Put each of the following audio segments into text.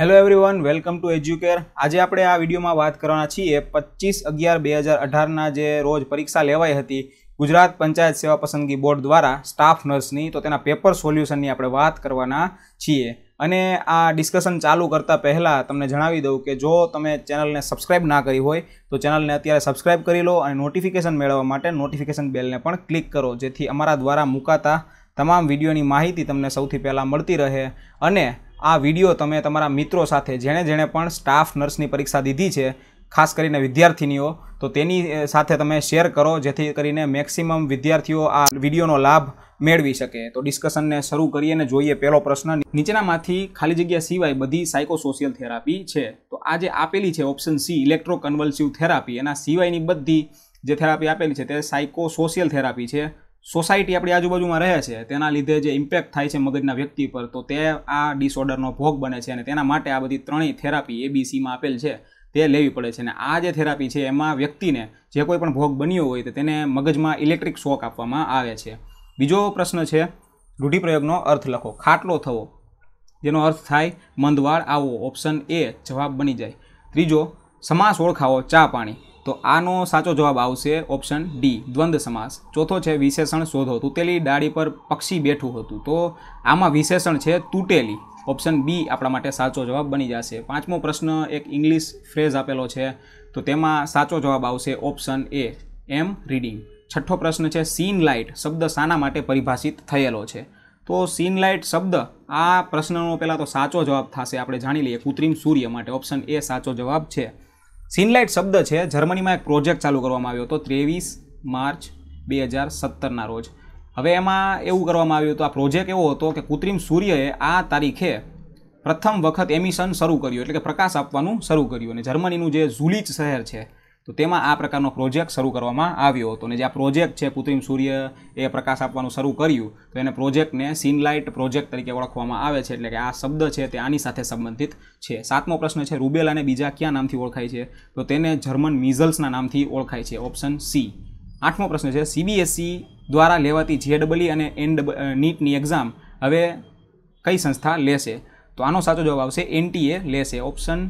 Hello everyone welcome to Educare આજે આપણે આ વિડીયોમાં વાત કરવાના છીએ પચીસ અગિયાર બે હજાર અઢારના જે રોજ પરીક્ષા લેવાઈ હતી ગુજરાત પંચાયત સેવા પસંદગી બોર્ડ દ્વારા સ્ટાફ નર્સની તો તેના પેપર સોલ્યુશનની આપણે વાત કરવાના છીએ અને આ ડિસ્કશન ચાલુ કરતાં પહેલાં તમને જણાવી દઉં કે જો તમે ચેનલને સબસ્ક્રાઇબ ના કરી હોય તો ચેનલને અત્યારે સબસ્ક્રાઈબ કરી લો અને નોટિફિકેશન મેળવવા માટે નોટિફિકેશન બેલને પણ ક્લિક કરો જેથી અમારા દ્વારા મુકાતા તમામ વિડીયોની માહિતી તમને સૌથી પહેલાં મળતી રહે અને આ વિડીયો તમે તમારા મિત્રો સાથે જેણે જેણે પણ સ્ટાફ નર્સની પરીક્ષા દીધી છે ખાસ કરીને વિદ્યાર્થીનીઓ તો તેની સાથે તમે શેર કરો જેથી કરીને મેક્સિમમ વિદ્યાર્થીઓ આ વિડીયોનો લાભ મેળવી શકે તો ડિસ્કશનને શરૂ કરીએ અને જોઈએ પહેલો પ્રશ્ન નીચેનામાંથી ખાલી જગ્યા સિવાય બધી સાયકોસોશિયલ થેરાપી છે તો આ જે આપેલી છે ઓપ્શન સી ઇલેક્ટ્રોકન્વલ્સિવ થેરાપી એના સિવાયની બધી જે થેરાપી આપેલી છે તે સાયકોસોશિયલ થેરાપી છે સોસાયટી આપણી આજુબાજુમાં રહે છે તેના લીધે જે ઇમ્પેક્ટ થાય છે મગજના વ્યક્તિ પર તો તે આ ડિસઓર્ડરનો ભોગ બને છે અને તેના માટે આ બધી ત્રણેય થેરાપી એબીસીમાં આપેલ છે તે લેવી પડે છે અને આ જે થેરાપી છે એમાં વ્યક્તિને જે કોઈ પણ ભોગ બન્યો હોય તો તેને મગજમાં ઇલેક્ટ્રિક શોક આપવામાં આવે છે બીજો પ્રશ્ન છે રૂઢિપ્રયોગનો અર્થ લખો ખાટલો થવો જેનો અર્થ થાય મંદવાળ આવો ઓપ્શન એ જવાબ બની જાય ત્રીજો સમાસ ઓળખાવો ચા પાણી તો આનો સાચો જવાબ આવશે ઓપ્શન ડી દ્વંદ સમાસ ચોથો છે વિશેષણ શોધો તૂટેલી ડાળી પર પક્ષી બેઠું હતું તો આમાં વિશેષણ છે તૂટેલી ઓપ્શન બી આપણા માટે સાચો જવાબ બની જશે પાંચમો પ્રશ્ન એક ઇંગ્લિશ ફ્રેઝ આપેલો છે તો તેમાં સાચો જવાબ આવશે ઓપ્શન એ એમ રીડિંગ છઠ્ઠો પ્રશ્ન છે સીન લાઇટ શબ્દ શાના માટે પરિભાષિત થયેલો છે તો સીન લાઇટ શબ્દ આ પ્રશ્નનો પહેલાં તો સાચો જવાબ થશે આપણે જાણી લઈએ કૃત્રિમ સૂર્ય માટે ઓપ્શન એ સાચો જવાબ છે સિનલાઇટ શબ્દ છે જર્મનીમાં એક પ્રોજેક્ટ ચાલુ કરવામાં આવ્યો હતો ત્રેવીસ માર્ચ બે હજાર સત્તરના રોજ હવે એમાં એવું કરવામાં આવ્યું હતું આ પ્રોજેક્ટ એવો હતો કે કૃત્રિમ સૂર્યએ આ તારીખે પ્રથમ વખત એમિશન શરૂ કર્યું એટલે કે પ્રકાશ આપવાનું શરૂ કર્યું અને જર્મનીનું જે ઝુલિચ શહેર છે તો તેમાં આ પ્રકારનો પ્રોજેક્ટ શરૂ કરવામાં આવ્યો હતો અને જે આ પ્રોજેક્ટ છે કૃત્રિમ સૂર્ય એ પ્રકાશ આપવાનું શરૂ કર્યું તો એને પ્રોજેક્ટને સિનલાઇટ પ્રોજેક્ટ તરીકે ઓળખવામાં આવે છે એટલે કે આ શબ્દ છે તે આની સાથે સંબંધિત છે સાતમો પ્રશ્ન છે રૂબેલાને બીજા ક્યાં નામથી ઓળખાય છે તો તેને જર્મન મિઝલ્સના નામથી ઓળખાય છે ઓપ્શન સી આઠમો પ્રશ્ન છે સીબીએસસી e દ્વારા લેવાતી જેડબલી અને એન નીટની એક્ઝામ હવે કઈ સંસ્થા લેશે તો આનો સાચો જવાબ આવશે એનટીએ લેશે ઓપ્શન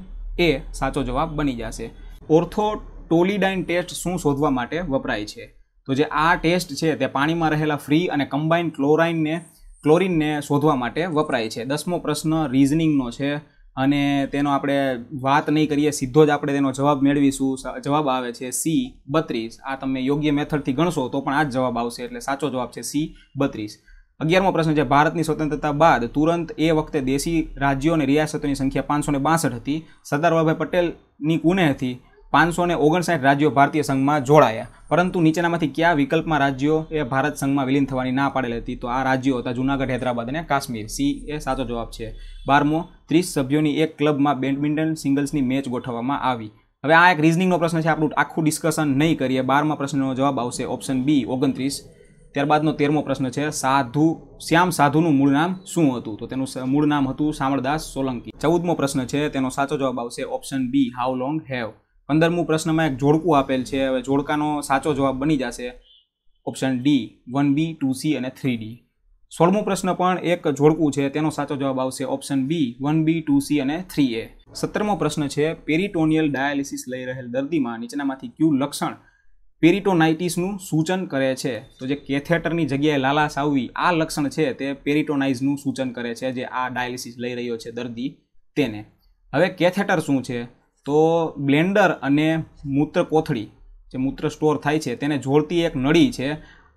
એ સાચો જવાબ બની જશે ઓર્થો ટોલિડાઇન ટેસ્ટ શું શોધવા માટે વપરાય છે તો જે આ ટેસ્ટ છે તે પાણીમાં રહેલા ફ્રી અને કમ્બાઇન ક્લોરાઇનને ક્લોરિનને શોધવા માટે વપરાય છે દસમો પ્રશ્ન રીઝનિંગનો છે અને તેનો આપણે વાત નહીં કરીએ સીધો જ આપણે તેનો જવાબ મેળવીશું જવાબ આવે છે સી બત્રીસ આ તમે યોગ્ય મેથડથી ગણશો તો પણ આ જ જવાબ આવશે એટલે સાચો જવાબ છે સી બત્રીસ અગિયારમો પ્રશ્ન છે ભારતની સ્વતંત્રતા બાદ તુરંત એ વખતે દેશી રાજ્યો અને રિયાસતોની સંખ્યા પાંચસો ને બાસઠ હતી સરદાર વલ્લભભાઈ પટેલની કુને હતી પાંચસો ને ઓગણસાઠ રાજ્યો ભારતીય સંઘમાં જોડાયા પરંતુ નીચેનામાંથી કયા વિકલ્પમાં રાજ્યો એ ભારત સંઘમાં વિલીન થવાની ના પાડેલી હતી તો આ રાજ્યો હતા જૂનાગઢ હૈદરાબાદ અને કાશ્મીર સી એ સાચો જવાબ છે બારમો ત્રીસ સભ્યોની એક ક્લબમાં બેડમિન્ટન સિંગલ્સની મેચ ગોઠવવામાં આવી હવે આ એક રિઝનિંગનો પ્રશ્ન છે આપણું આખું ડિસ્કશન નહીં કરીએ બારમા પ્રશ્નનો જવાબ આવશે ઓપ્શન બી ઓગણત્રીસ ત્યારબાદનો તેરમો પ્રશ્ન છે સાધુ શ્યામ સાધુનું મૂળ નામ શું હતું તો તેનું મૂળ નામ હતું શામળદાસ સોલંકી ચૌદમો પ્રશ્ન છે તેનો સાચો જવાબ આવશે option B how long have પંદરમું પ્રશ્નમાં એક જોડકું આપેલ છે હવે જોડકાનો સાચો જવાબ બની જશે option D one B two C અને થ્રી ડી સોળમો પ્રશ્ન પણ એક જોડકું છે તેનો સાચો જવાબ આવશે option B one B two C અને થ્રી એ સત્તરમો પ્રશ્ન છે પેરિટોનિયલ ડાયાલિસિસ લઈ રહેલ દર્દીમાં નીચેનામાંથી ક્યુ લક્ષણ પેરિટોનાઇટિસનું સૂચન કરે છે તો જે કેથેટરની જગ્યાએ લાલાશ આવવી આ લક્ષણ છે તે પેરિટોનાઇઝનું સૂચન કરે છે જે આ ડાયાલિસિસ લઈ રહ્યો છે દર્દી તેને હવે કેથેટર શું છે તો બ્લેન્ડર અને મૂત્ર કોથળી જે મૂત્ર સ્ટોર થાય છે તેને જોડતી એક નળી છે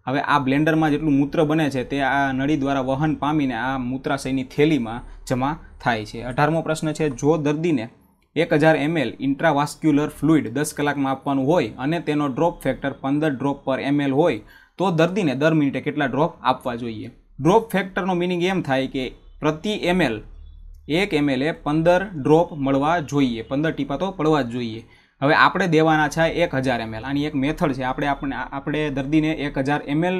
હવે આ બ્લેન્ડરમાં જેટલું મૂત્ર બને છે તે આ નળી દ્વારા વહન પામીને આ મૂત્રાશયની થેલીમાં જમા થાય છે અઢારમો પ્રશ્ન છે જો દર્દીને એક હજાર એમએલ ઇન્ટ્રાવાસ્ક્યુલર ફ્લુઇડ દસ કલાકમાં આપવાનું હોય અને તેનો ડ્રોપ ફેક્ટર પંદર ડ્રોપ પર એમએલ હોય તો દર્દીને દર મિનિટે કેટલા ડ્રોપ આપવા જોઈએ ડ્રોપ ફેક્ટરનો મિનિંગ એમ થાય કે પ્રતિ એમએલ એક એમએલએ પંદર ડ્રોપ મળવા જોઈએ પંદર ટીપા તો પડવા જ જોઈએ હવે આપણે દેવાના છે એક હજાર એમએલ આની એક મેથડ છે આપણે આપણે આપણે દર્દીને એક હજાર એમએલ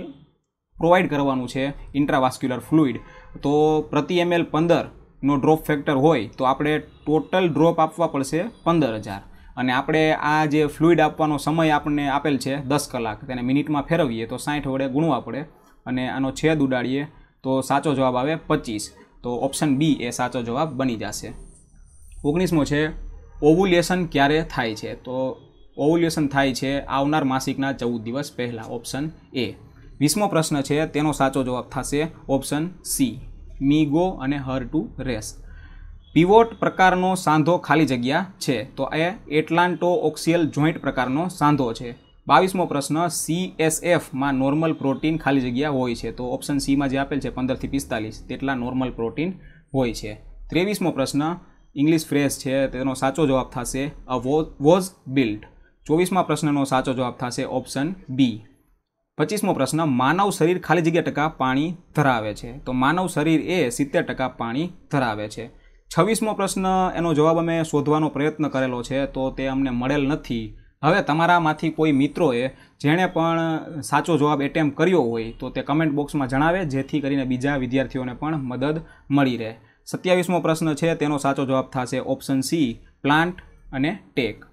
પ્રોવાઈડ કરવાનું છે ઇન્ટ્રાવાસ્ક્યુલર ફ્લુઇડ તો પ્રતિ એમએલ પંદરનો ડ્રોપ ફેક્ટર હોય તો આપણે ટોટલ ડ્રોપ આપવા પડશે પંદર હજાર અને આપણે આ જે ફ્લુઇડ આપવાનો સમય આપણને આપેલ છે દસ કલાક તેને મિનિટમાં ફેરવીએ તો સાઠ વડે ગુણવા પડે અને આનો છેદ ઉડાડીએ તો સાચો જવાબ આવે પચીસ તો ઓપ્શન બી એ સાચો જવાબ બની જશે ઓગણીસમો છે ઓવ્યુલેશન ક્યારે થાય છે તો ઓવ્યુલેશન થાય છે આવનાર માસિકના ચૌદ દિવસ પહેલાં ઓપ્શન એ વીસમો પ્રશ્ન છે તેનો સાચો જવાબ થશે ઓપ્શન સી મીગો અને હર ટુ રેસ પીવોટ પ્રકારનો સાંધો ખાલી જગ્યા છે તો એ એટલાન્ટો ઓક્સિયલ જોઈન્ટ પ્રકારનો સાંધો છે બાવીસમો પ્રશ્ન સી એસ એફમાં નોર્મલ પ્રોટીન ખાલી જગ્યા હોય છે તો ઓપ્શન સીમાં જે આપેલ છે પંદરથી પિસ્તાલીસ તેટલા નોર્મલ પ્રોટીન હોય છે ત્રેવીસમો પ્રશ્ન ઇંગ્લિશ ફ્રેશ છે તેનો સાચો જવાબ થશે અ વોઝ બિલ્ડ ચોવીસમાં પ્રશ્નનો સાચો જવાબ થશે ઓપ્શન બી પચીસમો પ્રશ્ન માનવ શરીર ખાલી જગ્યા ટકા પાણી ધરાવે છે તો માનવ શરીર એ સિત્તેર ટકા પાણી ધરાવે છે છવ્વીસમો પ્રશ્ન એનો જવાબ અમે શોધવાનો પ્રયત્ન કરેલો છે તો તે અમને મળેલ નથી હવે તમારામાંથી કોઈ મિત્રોએ જેણે પણ સાચો જવાબ એટેમ્પ કર્યો હોય તો તે કમેન્ટ બોક્સમાં જણાવે જેથી કરીને બીજા વિદ્યાર્થીઓને પણ મદદ મળી રહે સત્યાવીસમો પ્રશ્ન છે તેનો સાચો જવાબ થશે ઓપ્શન સી પ્લાન્ટ અને ટેક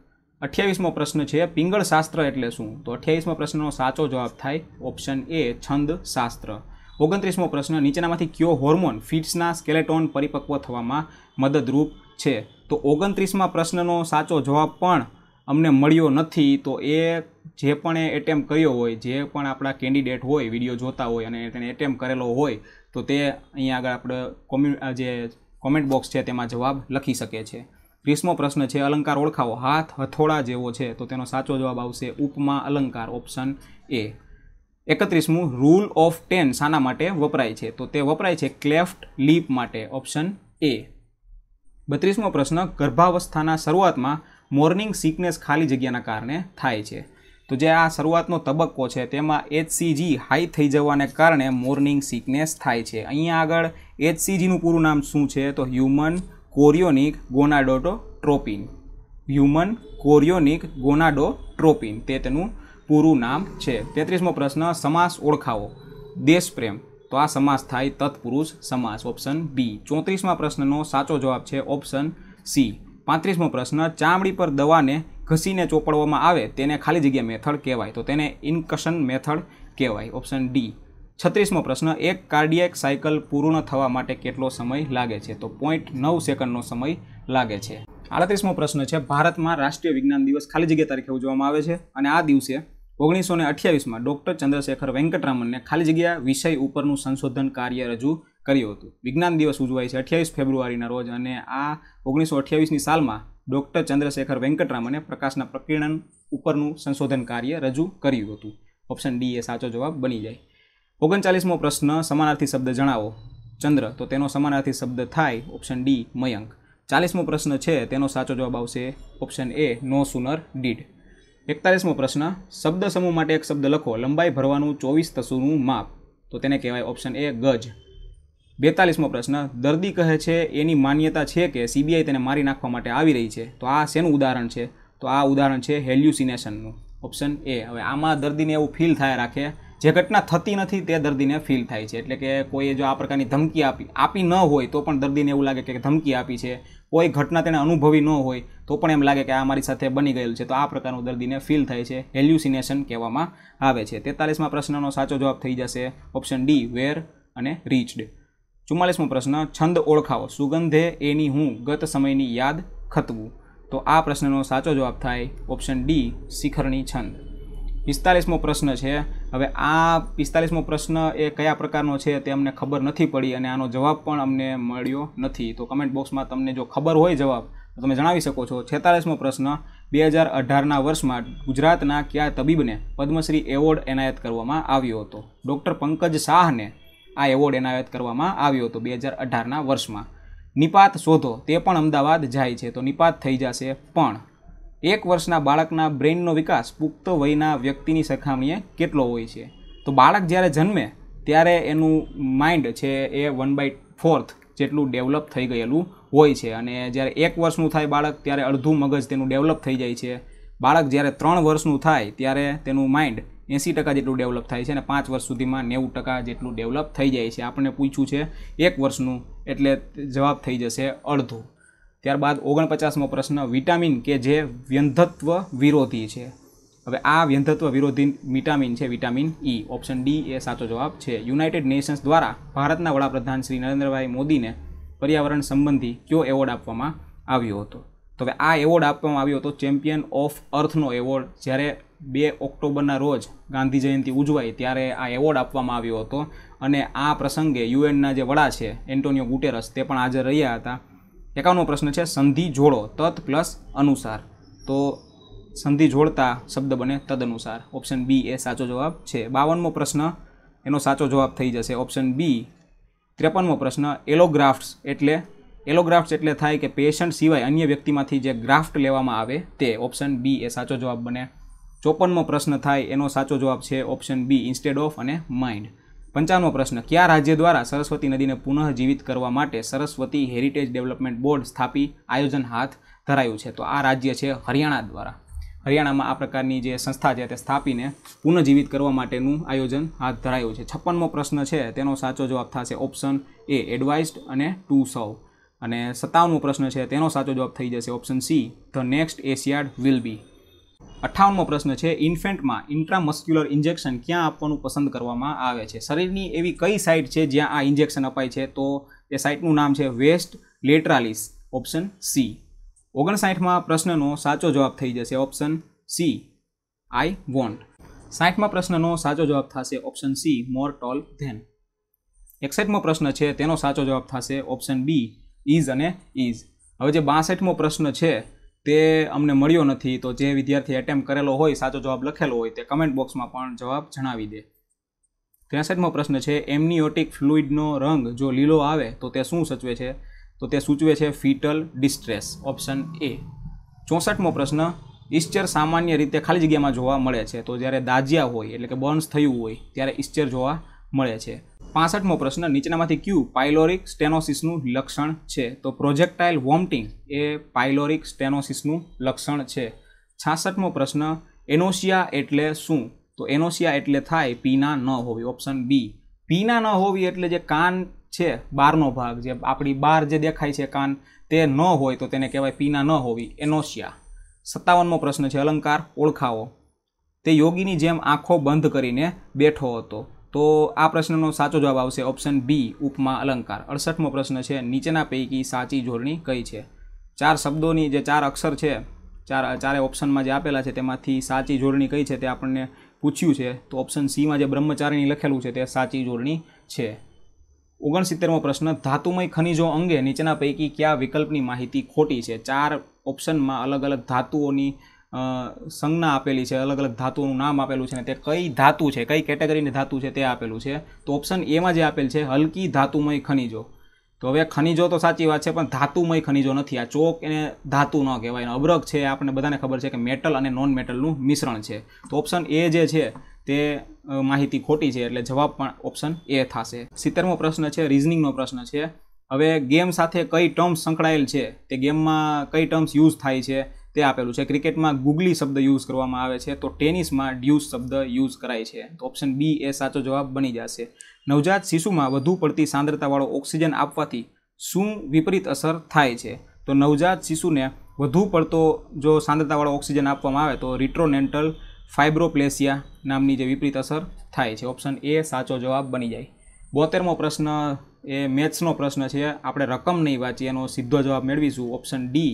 અઠ્યાવીસમો પ્રશ્ન છે પિંગળ શાસ્ત્ર એટલે શું તો અઠ્યાવીસમો પ્રશ્નનો સાચો જવાબ થાય ઓપ્શન એ છંદ શાસ્ત્ર ઓગણત્રીસમો પ્રશ્ન નીચેનામાંથી કયો હોર્મોન ફિટ્સના સ્કેલેટોન પરિપક્વ થવામાં મદદરૂપ છે તો ઓગણત્રીસમાં પ્રશ્નનો સાચો જવાબ પણ અમને મળ્યો નથી તો એ જે પણ એ એટેમ્પ કર્યો હોય જે પણ આપણા કેન્ડિડેટ હોય વિડીયો જોતા હોય અને તેને એટેમ્પ કરેલો હોય તો તે અહીંયા આગળ આપણે કોમ્યુ જે કોમેન્ટ બોક્સ છે તેમાં જવાબ લખી શકે છે ત્રીસમો પ્રશ્ન છે અલંકાર ઓળખાવો હાથ હથોડા જેવો છે તો તેનો સાચો જવાબ આવશે ઉપમા અલંકાર ઓપ્શન એ એકત્રીસમું રૂલ ઓફ ટેન શાના માટે વપરાય છે તો તે વપરાય છે ક્લેફ્ટ લીપ માટે ઓપ્શન એ બત્રીસમો પ્રશ્ન ગર્ભાવસ્થાના શરૂઆતમાં મોર્નિંગ સિકનેસ ખાલી જગ્યાના કારણે થાય છે તો જે આ શરૂઆતનો તબક્કો છે તેમાં એચસીજી હાઈ થઈ જવાને કારણે મોર્નિંગ સિકનેસ થાય છે અહીંયા આગળ એચસીજીનું પૂરું નામ શું છે તો હ્યુમન કોરિયોનિક ગોનાડોટોટ્રોપિન હ્યુમન કોરિયોનિક ગોનાડોટ્રોપિન તે તેનું પૂરું નામ છે તેત્રીસમો પ્રશ્ન સમાસ ઓળખાવો દેશપ્રેમ તો આ સમાસ થાય તત્પુરુષ સમાસ ઓપ્શન બી ચોત્રીસમાં પ્રશ્નનો સાચો જવાબ છે ઓપ્શન સી પાંત્રીસમો પ્રશ્ન ચામડી પર દવાને ઘસીને ચોપડવામાં આવે તેને ખાલી જગ્યા મેથડ કહેવાય તો તેને ઇન્કશન મેથડ કહેવાય ઓપ્શન ડી છત્રીસમો પ્રશ્ન એક કાર્ડિયક સાયકલ પૂર્ણ થવા માટે કેટલો સમય લાગે છે તો પોઈન્ટ નવ સેકન્ડનો સમય લાગે છે આડત્રીસમો પ્રશ્ન છે ભારતમાં રાષ્ટ્રીય વિજ્ઞાન દિવસ ખાલી જગ્યા તારીખે ઉજવવામાં આવે છે અને આ દિવસે ઓગણીસો અઠ્યાવીસમાં ડૉક્ટર ચંદ્રશેખર વેંકટરામનને ખાલી જગ્યા વિષય ઉપરનું સંશોધન કાર્ય રજૂ કર્યું હતું વિજ્ઞાન દિવસ ઉજવાય છે અઠ્યાવીસ ફેબ્રુઆરીના રોજ અને આ ઓગણીસો અઠ્યાવીસની સાલમાં ડૉક્ટર ચંદ્રશેખર વેંકટરામને પ્રકાશના પ્રકીર્ણન ઉપરનું સંશોધન કાર્ય રજૂ કર્યું હતું ઓપ્શન ડી એ સાચો જવાબ બની જાય ઓગણચાલીસમો પ્રશ્ન સમાનાર્થી શબ્દ જણાવો ચંદ્ર તો તેનો સમાનાર્થી શબ્દ થાય ઓપ્શન ડી મયંક ચાલીસમો પ્રશ્ન છે તેનો સાચો જવાબ આવશે option A no sooner did એકતાલીસમો પ્રશ્ન શબ્દ સમૂહ માટે એક શબ્દ લખો લંબાઈ ભરવાનું ચોવીસ તસુનું માપ તો તેને કહેવાય ઓપ્શન એ ગજ બેતાલીસમો પ્રશ્ન દર્દી કહે છે એની માન્યતા છે કે સીબીઆઈ તેને મારી નાખવા માટે આવી રહી છે તો આ શેનું ઉદાહરણ છે તો આ ઉદાહરણ છે હેલ્યુસિનેશનનું ઓપ્શન એ હવે આમાં દર્દીને એવું ફીલ થાય રાખે જે ઘટના થતી નથી તે દર્દીને ફીલ થાય છે એટલે કે કોઈએ જો આ પ્રકારની ધમકી આપી આપી ન હોય તો પણ દર્દીને એવું લાગે કે ધમકી આપી છે કોઈ ઘટના તેને અનુભવી ન હોય તો પણ એમ લાગે કે આ મારી સાથે બની ગયેલું છે તો આ પ્રકારનું દર્દીને ફીલ થાય છે હેલ્યુસિનેશન કહેવામાં આવે છે તેતાલીસમાં પ્રશ્નનો સાચો જવાબ થઈ જશે ઓપ્શન ડી વેર અને રીચડ ચુમ્માલીસમો પ્રશ્ન છંદ ઓળખાવો સુગંધે એની હું ગત સમયની યાદ ખતવું તો આ પ્રશ્નનો સાચો જવાબ થાય ઓપ્શન ડી શિખરની છંદ પિસ્તાલીસમો પ્રશ્ન છે હવે આ પિસ્તાલીસમો પ્રશ્ન એ કયા પ્રકારનો છે તે અમને ખબર નથી પડી અને આનો જવાબ પણ અમને મળ્યો નથી તો કમેન્ટ બોક્સમાં તમને જો ખબર હોય જવાબ તો તમે જણાવી શકો છો છેતાલીસમો પ્રશ્ન બે હજાર અઢારના વર્ષમાં ગુજરાતના કયા તબીબને પદ્મશ્રી એવોર્ડ એનાયત કરવામાં આવ્યો હતો ડૉક્ટર પંકજ શાહને આ એવોર્ડ એનાયત કરવામાં આવ્યો હતો બે હજાર અઢારના વર્ષમાં નિપાત શોધો તે પણ અમદાવાદ જાય છે તો નિપાત થઈ જશે પણ એક વર્ષના બાળકના બ્રેઇનનો વિકાસ પુખ્ત વયના વ્યક્તિની સરખામણીએ કેટલો હોય છે તો બાળક જ્યારે જન્મે ત્યારે એનું માઇન્ડ છે એ વન બાય ફોર્થ જેટલું ડેવલપ થઈ ગયેલું હોય છે અને જ્યારે એક વર્ષનું થાય બાળક ત્યારે અડધું મગજ તેનું ડેવલપ થઈ જાય છે બાળક જ્યારે ત્રણ વર્ષનું થાય ત્યારે તેનું માઇન્ડ એંસી ટકા જેટલું ડેવલપ થાય છે અને પાંચ વર્ષ સુધીમાં નેવું ટકા જેટલું ડેવલપ થઈ જાય છે આપણને પૂછ્યું છે એક વર્ષનું એટલે જવાબ થઈ જશે અડધું ત્યારબાદ ઓગણપચાસમો પ્રશ્ન વિટામિન કે જે વ્યંધત્વ વિરોધી છે હવે આ વ્યંધત્વ વિરોધી વિટામિન છે vitamin E e. Option D એ સાચો જવાબ છે યુનાઇટેડ નેશન્સ દ્વારા ભારતના વડાપ્રધાન શ્રી નરેન્દ્રભાઈ મોદીને પર્યાવરણ સંબંધી કયો એવોર્ડ આપવામાં આવ્યો હતો તો હવે આ એવોર્ડ આપવામાં આવ્યો હતો ચેમ્પિયન ઓફ અર્થનો એવોર્ડ જ્યારે બે ઓક્ટોબરના રોજ ગાંધી જયંતિ ઉજવાય ત્યારે આ એવોર્ડ આપવામાં આવ્યો હતો અને આ પ્રસંગે યુએનના જે વડા છે એન્ટોનિયો ગુટેરસ તે પણ હાજર રહ્યા હતા એકાવનો પ્રશ્ન છે સંધિ જોડો તત પ્લસ અનુસાર તો સંધિ જોડતા શબ્દ બને તદ અનુસાર ઓપ્શન બી એ સાચો જવાબ છે બાવનમો પ્રશ્ન એનો સાચો જવાબ થઈ જશે ઓપ્શન બી ત્રેપનમો પ્રશ્ન એલોગ્રાફ્ટ્સ એટલે એલોગ્રાફ્ટ એટલે થાય કે પેશન્ટ સિવાય અન્ય વ્યક્તિમાંથી જે ગ્રાફ્ટ લેવામાં આવે તે ઓપ્શન બી એ સાચો જવાબ બને ચોપનમો પ્રશ્ન થાય એનો સાચો જવાબ છે ઓપ્શન બી ઇન્સ્ટેડ ઓફ અને માઇન્ડ પંચાણમો પ્રશ્ન કયા રાજ્ય દ્વારા સરસ્વતી નદીને પુનઃજીવિત કરવા માટે સરસ્વતી હેરિટેજ ડેવલપમેન્ટ બોર્ડ સ્થાપી આયોજન હાથ ધરાયું છે તો આ રાજ્ય છે હરિયાણા દ્વારા હરિયાણામાં આ પ્રકારની જે સંસ્થા છે તે સ્થાપીને પુનઃજીવિત કરવા માટેનું આયોજન હાથ ધરાયું છે છપ્પનમો પ્રશ્ન છે તેનો સાચો જવાબ થશે ઓપ્શન એ એડવાઇઝડ અને ટુ સૌ અને સત્તાવનમો પ્રશ્ન છે તેનો સાચો જવાબ થઈ જશે option C the next Asiad will be અઠ્ઠાવનમો પ્રશ્ન છે ઇન્ફેન્ટમાં ઇન્ટ્રામસ્ક્યુલર ઇન્જેક્શન ક્યાં આપવાનું પસંદ કરવામાં આવે છે શરીરની એવી કઈ સાઇટ છે જ્યાં આ ઇન્જેક્શન અપાય છે તો એ સાઇટનું નામ છે વેસ્ટ લેટરાલિસ ઓપ્શન સી ઓગણસાઠમાં પ્રશ્નનો સાચો જવાબ થઈ જશે ઓપ્શન સી આઈ વોન્ટ સાઠમાં પ્રશ્નનો સાચો જવાબ થશે option C more tall than એકસઠમો પ્રશ્ન છે તેનો સાચો જવાબ થશે ઓપ્શન બી ઇઝ અને ઇઝ હવે જે બાસઠમો પ્રશ્ન છે તે અમને મળ્યો નથી તો જે વિદ્યાર્થી એટેમ્પ કરેલો હોય સાચો જવાબ લખેલો હોય તે કમેન્ટ બોક્સમાં પણ જવાબ જણાવી દે ત્રેસઠમો પ્રશ્ન છે એમનીઓટિક ફ્લુઇડનો રંગ જો લીલો આવે તો તે શું સૂચવે છે તો તે સૂચવે છે ફીટલ ડિસ્ટ્રેસ ઓપ્શન એ ચોસઠમો પ્રશ્ન ઈસ્ચર સામાન્ય રીતે ખાલી જગ્યામાં જોવા મળે છે તો જ્યારે દાજ્યા હોય એટલે કે બર્ન્સ થયું હોય ત્યારે ઈસ્ચર જોવા મળે છે પાસઠમો પ્રશ્ન નીચેનામાંથી ક્યુ પાયલોરિક સ્ટેનોસિસનું લક્ષણ છે તો પ્રોજેક્ટાઇલ વોમિટિંગ એ પાયલોરિક સ્ટેનોસિસનું લક્ષણ છે છાસઠમો પ્રશ્ન એનોશિયા એટલે શું તો એનોશિયા એટલે થાય પીના ન હોવી ઓપ્શન બી પીના ન હોવી એટલે જે કાન છે બારનો ભાગ જે આપણી બાર જે દેખાય છે કાન તે ન હોય તો તેને કહેવાય પીના ન હોવી એનોશિયા સત્તાવનમો પ્રશ્ન છે અલંકાર ઓળખાવો તે યોગીની જેમ આંખો બંધ કરીને બેઠો હતો તો આ પ્રશ્નનો સાચો જવાબ આવશે ઓપ્શન બી ઉપમા અલંકાર અડસઠમો પ્રશ્ન છે નીચેના પૈકી સાચી જોડણી કઈ છે ચાર શબ્દોની જે ચાર અક્ષર છે ચાર ચારે ઓપ્શનમાં જે આપેલા છે તેમાંથી સાચી જોડણી કઈ છે તે આપણને પૂછ્યું છે તો ઓપ્શન સીમાં જે બ્રહ્મચારીણી લખેલું છે તે સાચી જોડણી છે ઓગણસિત્તેરમો પ્રશ્ન ધાતુમય ખનિજો અંગે નીચેના પૈકી કયા વિકલ્પની માહિતી ખોટી છે ચાર ઓપ્શનમાં અલગ અલગ ધાતુઓની સંજ્ઞા આપેલી છે અલગ અલગ ધાતુનું નામ આપેલું છે ને તે કઈ ધાતુ છે કઈ કેટેગરીની ધાતુ છે તે આપેલું છે તો ઓપ્શન એમાં જે આપેલ છે હલકી ધાતુમય ખનિજો તો હવે ખનિજો તો સાચી વાત છે પણ ધાતુમય ખનિજો નથી આ ચોક એને ધાતુ ન કહેવાય અબ્રક અબરક છે આપણને બધાને ખબર છે કે મેટલ અને નોન મેટલનું મિશ્રણ છે તો ઓપ્શન એ જે છે તે માહિતી ખોટી છે એટલે જવાબ પણ ઓપ્શન એ થશે સિત્તેરમો પ્રશ્ન છે રિઝનિંગનો પ્રશ્ન છે હવે ગેમ સાથે કઈ ટર્મ્સ સંકળાયેલ છે તે ગેમમાં કઈ ટર્મ્સ યુઝ થાય છે તે આપેલું છે ક્રિકેટમાં ગુગલી શબ્દ યુઝ કરવામાં આવે છે તો ટેનિસમાં ડ્યુસ શબ્દ યુઝ કરાય છે તો ઓપ્શન બી એ સાચો જવાબ બની જશે નવજાત શિશુમાં વધુ પડતી સાંદ્રતાવાળો ઓક્સિજન આપવાથી શું વિપરીત અસર થાય છે તો નવજાત શિશુને વધુ પડતો જો સાંદ્રતાવાળો ઓક્સિજન આપવામાં આવે તો રિટ્રોનેન્ટલ ફાઇબ્રોપ્લેસિયા નામની જે વિપરીત અસર થાય છે ઓપ્શન એ સાચો જવાબ બની જાય બોતેરમો પ્રશ્ન એ મેથ્સનો પ્રશ્ન છે આપણે રકમ નહીં વાંચી એનો સીધો જવાબ મેળવીશું ઓપ્શન ડી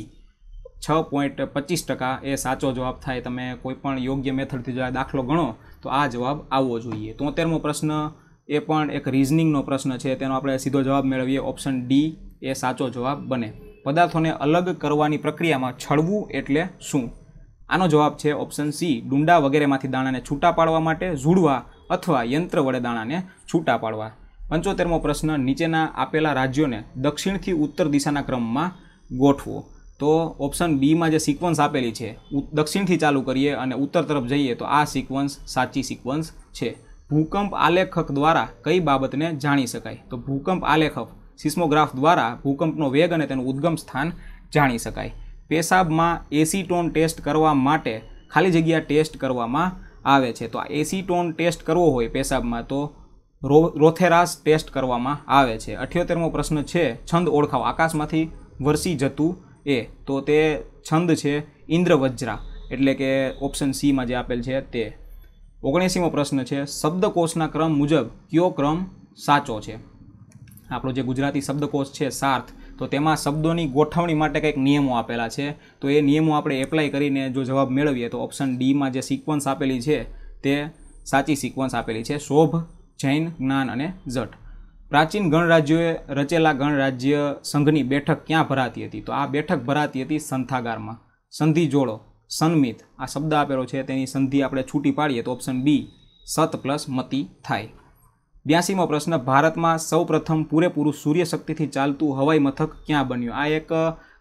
છ પોઈન્ટ પચીસ ટકા એ સાચો જવાબ થાય તમે કોઈપણ યોગ્ય મેથડથી જો આ દાખલો ગણો તો આ જવાબ આવવો જોઈએ તોતેરમો પ્રશ્ન એ પણ એક રિઝનિંગનો પ્રશ્ન છે તેનો આપણે સીધો જવાબ મેળવીએ ઓપ્શન ડી એ સાચો જવાબ બને પદાર્થોને અલગ કરવાની પ્રક્રિયામાં છળવું એટલે શું આનો જવાબ છે ઓપ્શન સી ડુંડા વગેરેમાંથી દાણાને છૂટા પાડવા માટે ઝૂડવા અથવા યંત્ર વડે દાણાને છૂટા પાડવા પંચોતેરમો પ્રશ્ન નીચેના આપેલા રાજ્યોને દક્ષિણથી ઉત્તર દિશાના ક્રમમાં ગોઠવો તો ઓપ્શન બીમાં જે સિક્વન્સ આપેલી છે દક્ષિણથી ચાલુ કરીએ અને ઉત્તર તરફ જઈએ તો આ સિક્વન્સ સાચી સિક્વન્સ છે ભૂકંપ આલેખક દ્વારા કઈ બાબતને જાણી શકાય તો ભૂકંપ આલેખક સિસ્મોગ્રાફ દ્વારા ભૂકંપનો વેગ અને તેનું ઉદ્ગમ સ્થાન જાણી શકાય પેશાબમાં એસીટોન ટેસ્ટ કરવા માટે ખાલી જગ્યા ટેસ્ટ કરવામાં આવે છે તો આ એસીટોન ટેસ્ટ કરવો હોય પેશાબમાં તો રો રોથેરાસ ટેસ્ટ કરવામાં આવે છે અઠ્યોતેરમો પ્રશ્ન છે છંદ ઓળખાવો આકાશમાંથી વરસી જતું એ તો તે છંદ છે ઇન્દ્રવજ્રા એટલે કે ઓપ્શન સીમાં જે આપેલ છે તે ઓગણએંસીમો પ્રશ્ન છે શબ્દકોષના ક્રમ મુજબ કયો ક્રમ સાચો છે આપણો જે ગુજરાતી શબ્દકોષ છે સાર્થ તો તેમાં શબ્દોની ગોઠવણી માટે કંઈક નિયમો આપેલા છે તો એ નિયમો આપણે એપ્લાય કરીને જો જવાબ મેળવીએ તો ઓપ્શન ડીમાં જે સિક્વન્સ આપેલી છે તે સાચી સિક્વન્સ આપેલી છે શોભ જૈન જ્ઞાન અને જટ પ્રાચીન ગણરાજ્યોએ રચેલા ગણરાજ્ય સંઘની બેઠક ક્યાં ભરાતી હતી તો આ બેઠક ભરાતી હતી સંથાગારમાં સંધિ જોડો સન્મિત આ શબ્દ આપેલો છે તેની સંધિ આપણે છૂટી પાડીએ તો ઓપ્શન બી સત પ્લસ મતી થાય બ્યાસીમો પ્રશ્ન ભારતમાં સૌપ્રથમ પૂરેપૂરું સૂર્યશક્તિથી ચાલતું હવાઈ મથક ક્યાં બન્યું આ એક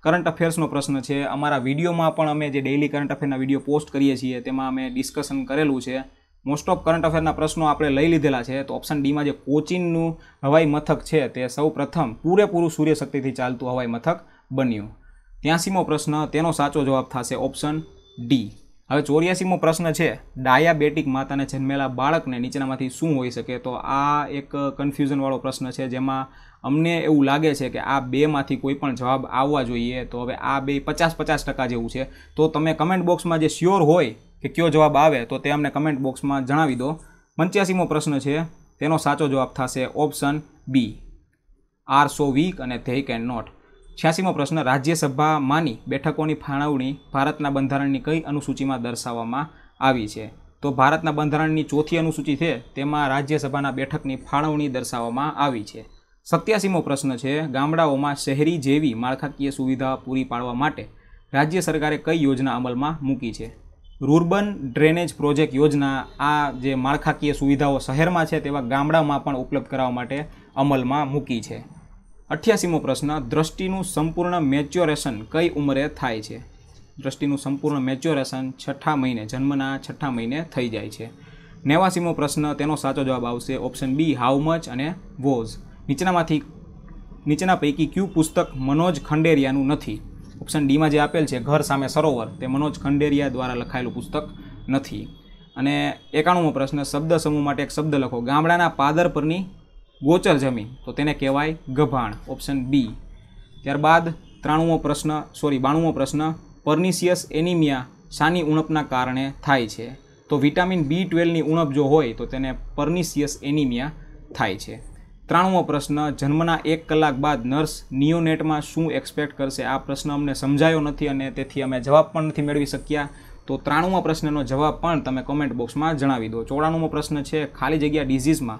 કરંટ અફેર્સનો પ્રશ્ન છે અમારા વિડીયોમાં પણ અમે જે ડેઇલી કરંટ અફેરના વિડીયો પોસ્ટ કરીએ છીએ તેમાં અમે ડિસ્કશન કરેલું છે મોસ્ટ ઓફ કરંટ અફેરના પ્રશ્નો આપણે લઈ લીધેલા છે તો ઓપ્શન ડીમાં જે કોચીનનું હવાઈ મથક છે તે સૌ પ્રથમ પૂરેપૂરું સૂર્યશક્તિથી ચાલતું હવાઈ મથક બન્યું ત્યાંસીમો પ્રશ્ન તેનો સાચો જવાબ થશે ઓપ્શન ડી હવે ચોર્યાસીમો પ્રશ્ન છે ડાયાબેટિક માતાને જન્મેલા બાળકને નીચેનામાંથી શું હોઈ શકે તો આ એક કન્ફ્યુઝનવાળો પ્રશ્ન છે જેમાં અમને એવું લાગે છે કે આ બેમાંથી કોઈ પણ જવાબ આવવા જોઈએ તો હવે આ બે પચાસ પચાસ ટકા જેવું છે તો તમે કમેન્ટ બોક્સમાં જે શ્યોર હોય કે કયો જવાબ આવે તો તે અમને કમેન્ટ બોક્સમાં જણાવી દો પંચ્યાસીમો પ્રશ્ન છે તેનો સાચો જવાબ થશે option B are so week અને ધેય કેન નોટ છ્યાસીમો પ્રશ્ન રાજ્યસભામાંની બેઠકોની ફાળવણી ભારતના બંધારણની કઈ અનુસૂચિમાં દર્શાવવામાં આવી છે તો ભારતના બંધારણની ચોથી અનુસૂચિ છે તેમાં રાજ્યસભાના બેઠકની ફાળવણી દર્શાવવામાં આવી છે સત્યાસીમો પ્રશ્ન છે ગામડાઓમાં શહેરી જેવી માળખાકીય સુવિધા પૂરી પાડવા માટે રાજ્ય સરકારે કઈ યોજના અમલમાં મૂકી છે રૂર્બન ડ્રેનેજ પ્રોજેક્ટ યોજના આ જે માળખાકીય સુવિધાઓ શહેરમાં છે તેવા ગામડામાં પણ ઉપલબ્ધ કરાવવા માટે અમલમાં મૂકી છે અઠ્યાસીમો પ્રશ્ન દ્રષ્ટિનું સંપૂર્ણ મેચ્યોરેશન કઈ ઉંમરે થાય છે દ્રષ્ટિનું સંપૂર્ણ મેચ્યોરેશન છઠ્ઠા મહિને જન્મના છઠ્ઠા મહિને થઈ જાય છે નેવાસીમો પ્રશ્ન તેનો સાચો જવાબ આવશે ઓપ્શન બી હાઉ મચ અને વોઝ નીચેનામાંથી નીચેના પૈકી ક્યુ પુસ્તક મનોજ ખંડેરિયાનું નથી ઓપ્શન ડીમાં જે આપેલ છે ઘર સામે સરોવર તે મનોજ ખંડેરિયા દ્વારા લખાયેલું પુસ્તક નથી અને એકાણુંમો પ્રશ્ન શબ્દ સમૂહ માટે એક શબ્દ લખો ગામડાના પાદર પરની ગોચર જમીન તો તેને કહેવાય ગભાણ ઓપ્શન બી ત્યારબાદ ત્રાણુંમો પ્રશ્ન સોરી બાણુંમો પ્રશ્ન પર્નિસિયસ એનિમિયા શાની ઉણપના કારણે થાય છે તો વિટામિન બી ટ્વેલ્વની ઉણપ જો હોય તો તેને પર્નિસિયસ એનિમિયા થાય છે ત્રાણુંમો પ્રશ્ન જન્મના એક કલાક બાદ નર્સ નિયોનેટમાં શું એક્સપેક્ટ કરશે આ પ્રશ્ન અમને સમજાયો નથી અને તેથી અમે જવાબ પણ નથી મેળવી શક્યા તો ત્રાણુંમો પ્રશ્નનો જવાબ પણ તમે કોમેન્ટ બોક્સમાં જણાવી દો ચોરાણુંમો પ્રશ્ન છે ખાલી જગ્યા ડિઝીઝમાં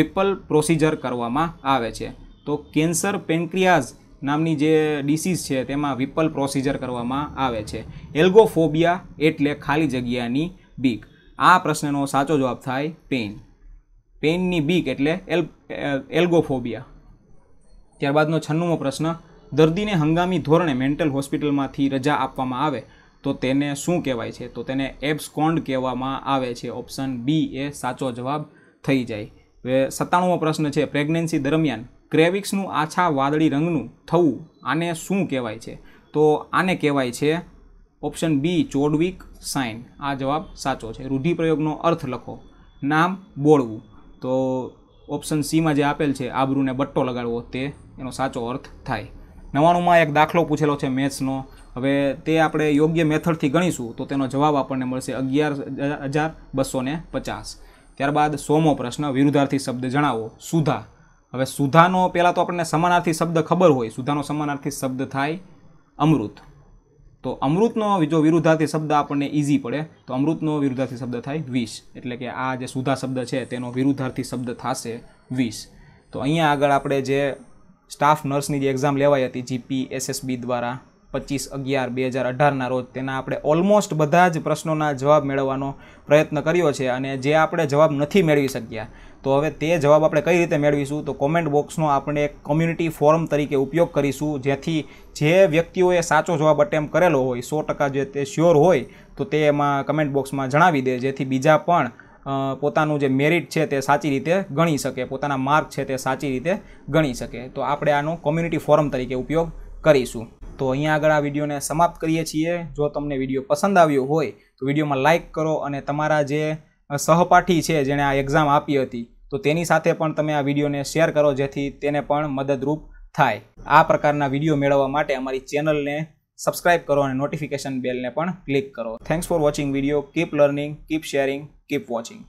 વિપલ પ્રોસિજર કરવામાં આવે છે તો કેન્સર પેન્ક્રિયાઝ નામની જે ડિસીઝ છે તેમાં વિપલ પ્રોસિજર કરવામાં આવે છે એલ્ગોફોબિયા એટલે ખાલી જગ્યાની બીક આ પ્રશ્નનો સાચો જવાબ થાય પેઇન પેઇનની બીક એટલે એલ એલ્ગોફોબિયા ત્યારબાદનો છન્નુમો પ્રશ્ન દર્દીને હંગામી ધોરણે મેન્ટલ હોસ્પિટલમાંથી રજા આપવામાં આવે તો તેને શું કહેવાય છે તો તેને એબ્સકોન્ડ કહેવામાં આવે છે ઓપ્શન બી એ સાચો જવાબ થઈ જાય હવે સત્તાણુમો પ્રશ્ન છે પ્રેગ્નન્સી દરમિયાન ક્રેવિક્સનું આછા વાદળી રંગનું થવું આને શું કહેવાય છે તો આને કહેવાય છે ઓપ્શન બી ચોડવીક સાઇન આ જવાબ સાચો છે રૂઢિપ્રયોગનો અર્થ લખો નામ બોળવું તો ઓપ્શન સીમાં જે આપેલ છે આબરૂને બટ્ટો લગાડવો તે એનો સાચો અર્થ થાય નવાણુંમાં એક દાખલો પૂછેલો છે મેથ્સનો હવે તે આપણે યોગ્ય મેથડથી ગણીશું તો તેનો જવાબ આપણને મળશે અગિયાર હજાર બસો ને પચાસ ત્યારબાદ સોમો પ્રશ્ન વિરુદ્ધાર્થી શબ્દ જણાવો સુધા હવે સુધાનો પહેલાં તો આપણને સમાનાર્થી શબ્દ ખબર હોય સુધાનો સમાનાર્થી શબ્દ થાય અમૃત તો અમૃતનો જો વિરુદ્ધાર્થી શબ્દ આપણને ઈઝી પડે તો અમૃતનો વિરુદ્ધાર્થી શબ્દ થાય વીસ એટલે કે આ જે સુધા શબ્દ છે તેનો વિરુદ્ધાર્થી શબ્દ થશે વીસ તો અહીંયા આગળ આપણે જે સ્ટાફ નર્સની જે એક્ઝામ લેવાઈ હતી જીપી એસએસબી દ્વારા પચીસ અગિયાર બે હજાર અઢારના રોજ તેના આપણે ઓલમોસ્ટ બધા જ પ્રશ્નોના જવાબ મેળવવાનો પ્રયત્ન કર્યો છે અને જે આપણે જવાબ નથી મેળવી શક્યા તો હવે તે જવાબ આપણે કઈ રીતે મેળવીશું તો કોમેન્ટ બોક્સનો આપણે એક કમ્યુનિટી ફોરમ તરીકે ઉપયોગ કરીશું જેથી જે વ્યક્તિઓએ સાચો જવાબ અટેમ્પ કરેલો હોય સો ટકા જે તે શ્યોર હોય તો તે એમાં કમેન્ટ બોક્સમાં જણાવી દે જેથી બીજા પણ પોતાનું જે મેરિટ છે તે સાચી રીતે ગણી શકે પોતાના માર્ક છે તે સાચી રીતે ગણી શકે તો આપણે આનો કોમ્યુનિટી ફોરમ તરીકે ઉપયોગ કરીશું તો અહીંયા આગળ આ વિડીયોને સમાપ્ત કરીએ છીએ જો તમને વિડીયો પસંદ આવ્યો હોય તો વિડીયોમાં લાઇક કરો અને તમારા જે સહપાઠી છે જેણે આ એક્ઝામ આપી હતી તો તેની સાથે પણ તમે આ વિડીયોને શેર કરો જેથી તેને પણ મદદરૂપ થાય આ પ્રકારના વિડીયો મેળવવા માટે અમારી ચેનલને સબસ્ક્રાઇબ કરો અને નોટિફિકેશન બેલને પણ ક્લિક કરો thanks for watching video keep learning keep sharing keep watching